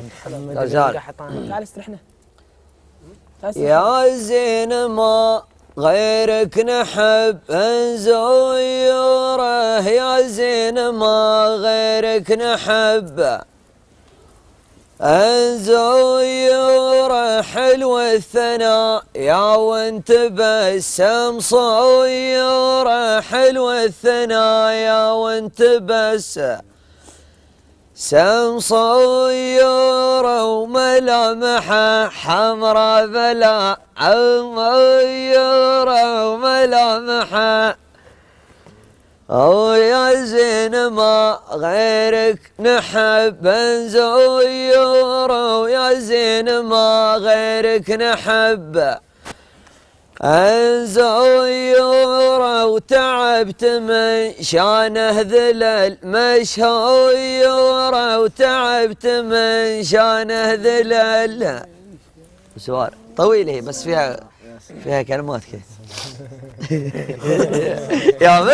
محمد تعال استرحنا يا زين ما غيرك نحب نزوره يا زين ما غيرك نحب انزويره حلو الثناء يا وانت بسم صويره حلو الثناء يا وانت بسم سم سنصير وملامحة حمراء بلا عمير وملامحة أو يا زين ما غيرك نحب نزور يا زين ما غيرك نحب نزور وتعبت من شانه ذلل مشهورة وتعبت من شانه ذلل سوار طويلة بس فيها فيها كلمات كذا يا